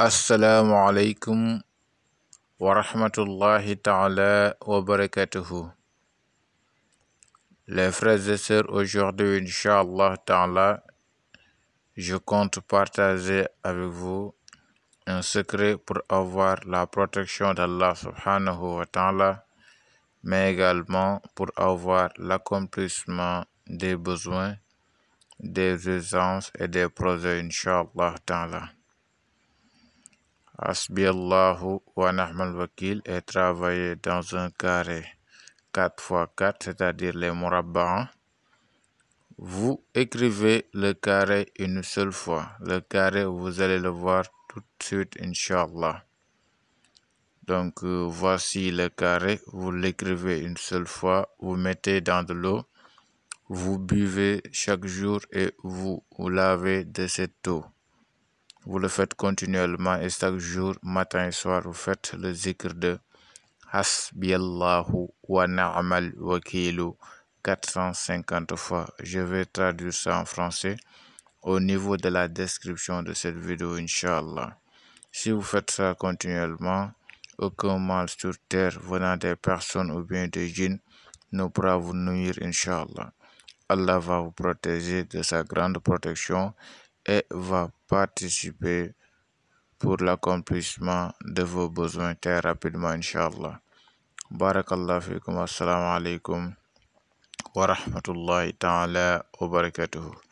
Assalamu wa rahmatullahi taala wa barakatuhu les frères et sœurs aujourd'hui inchallah taala je compte partager avec vous un secret pour avoir la protection d'Allah subhanahu wa taala mais également pour avoir l'accomplissement des besoins des usances et des projets inchallah taala Asbiallahu wa nahmal wakil et travailler dans un carré 4 x 4, c'est-à-dire les morabans Vous écrivez le carré une seule fois. Le carré, vous allez le voir tout de suite, Inch'Allah. Donc, euh, voici le carré. Vous l'écrivez une seule fois. Vous mettez dans de l'eau. Vous buvez chaque jour et vous, vous lavez de cette eau. Vous le faites continuellement et chaque jour, matin et soir, vous faites le zikr de Hasbi wa na'mal wakilu 450 fois. Je vais traduire ça en français au niveau de la description de cette vidéo, Inch'Allah. Si vous faites ça continuellement, aucun mal sur terre venant des personnes ou bien des djinns ne pourra vous nuire, Inch'Allah. Allah va vous protéger de sa grande protection et va participer pour l'accomplissement de vos besoins très rapidement, Inch'Allah. Barakallah fikum, assalamu alaikum wa rahmatullahi ta'ala wa barakatuhu.